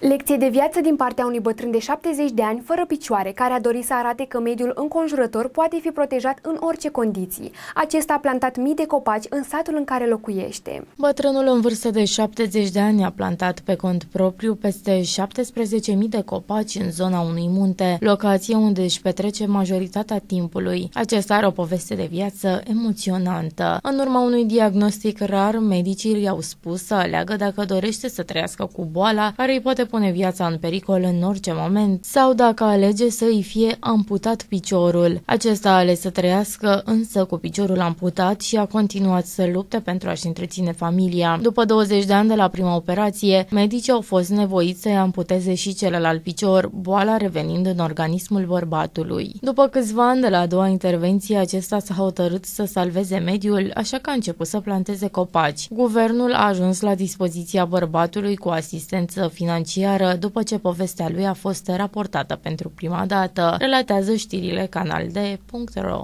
Lecție de viață din partea unui bătrân de 70 de ani fără picioare, care a dorit să arate că mediul înconjurător poate fi protejat în orice condiții. Acesta a plantat mii de copaci în satul în care locuiește. Bătrânul în vârstă de 70 de ani a plantat pe cont propriu peste 17.000 de copaci în zona unui munte, locație unde își petrece majoritatea timpului. Acesta are o poveste de viață emoționantă. În urma unui diagnostic rar, medicii i-au spus să aleagă dacă dorește să trăiască cu boala care îi poate poate pune viața în pericol în orice moment sau dacă alege să îi fie amputat piciorul. Acesta a ales să trăiască însă cu piciorul amputat și a continuat să lupte pentru a-și întreține familia. După 20 de ani de la prima operație, medicii au fost nevoiți să-i amputeze și celălalt picior, boala revenind în organismul bărbatului. După câțiva ani de la a doua intervenție, acesta s-a hotărât să salveze mediul, așa că a început să planteze copaci. Guvernul a ajuns la dispoziția bărbatului cu asistență financiară financiară după ce povestea lui a fost raportată pentru prima dată, relatează știrile canalde.ro.